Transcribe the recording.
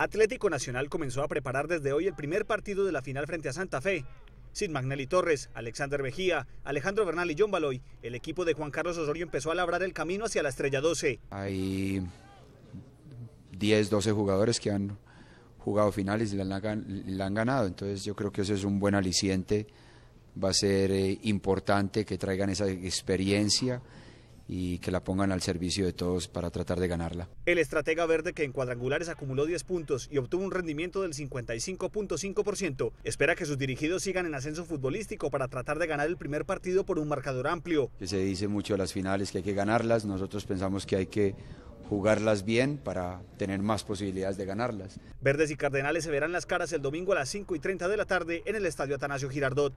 Atlético Nacional comenzó a preparar desde hoy el primer partido de la final frente a Santa Fe. Sin Magnelli Torres, Alexander Mejía, Alejandro Bernal y John Baloy, el equipo de Juan Carlos Osorio empezó a labrar el camino hacia la estrella 12. Hay 10, 12 jugadores que han jugado finales y la han, ganado, entonces yo creo que eso es un buen aliciente. Va a ser eh, importante que traigan esa experiencia y que la pongan al servicio de todos para tratar de ganarla. El estratega verde que en cuadrangulares acumuló 10 puntos y obtuvo un rendimiento del 55.5%, espera que sus dirigidos sigan en ascenso futbolístico para tratar de ganar el primer partido por un marcador amplio. Se dice mucho de las finales que hay que ganarlas, nosotros pensamos que hay que jugarlas bien para tener más posibilidades de ganarlas. Verdes y Cardenales se verán las caras el domingo a las 5 y 30 de la tarde en el Estadio Atanasio Girardot.